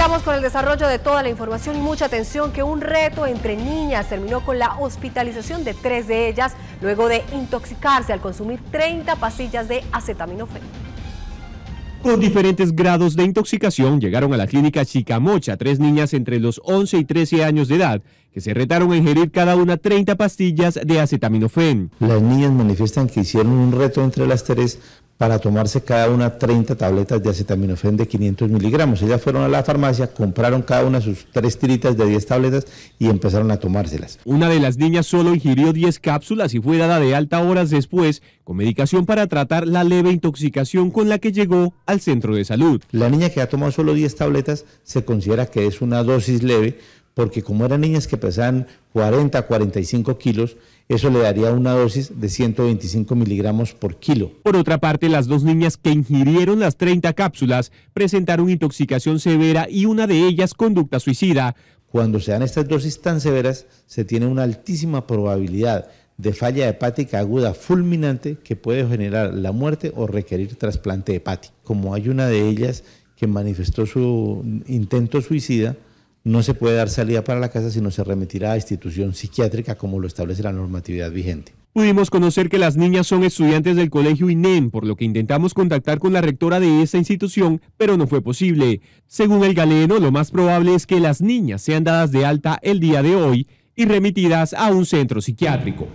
Llegamos con el desarrollo de toda la información y mucha atención que un reto entre niñas terminó con la hospitalización de tres de ellas luego de intoxicarse al consumir 30 pasillas de acetaminofén. Con diferentes grados de intoxicación llegaron a la clínica Chicamocha tres niñas entre los 11 y 13 años de edad que se retaron a ingerir cada una 30 pastillas de acetaminofén. Las niñas manifiestan que hicieron un reto entre las tres para tomarse cada una 30 tabletas de acetaminofén de 500 miligramos. Ellas fueron a la farmacia, compraron cada una sus tres tiritas de 10 tabletas y empezaron a tomárselas. Una de las niñas solo ingirió 10 cápsulas y fue dada de alta horas después con medicación para tratar la leve intoxicación con la que llegó al centro de salud. La niña que ha tomado solo 10 tabletas se considera que es una dosis leve porque como eran niñas que pesaban 40, 45 kilos, eso le daría una dosis de 125 miligramos por kilo. Por otra parte, las dos niñas que ingirieron las 30 cápsulas presentaron intoxicación severa y una de ellas conducta suicida. Cuando se dan estas dosis tan severas, se tiene una altísima probabilidad de falla hepática aguda fulminante que puede generar la muerte o requerir trasplante hepático. Como hay una de ellas que manifestó su intento suicida, no se puede dar salida para la casa, si no se remitirá a institución psiquiátrica como lo establece la normatividad vigente. Pudimos conocer que las niñas son estudiantes del colegio INEM, por lo que intentamos contactar con la rectora de esa institución, pero no fue posible. Según el galeno, lo más probable es que las niñas sean dadas de alta el día de hoy y remitidas a un centro psiquiátrico.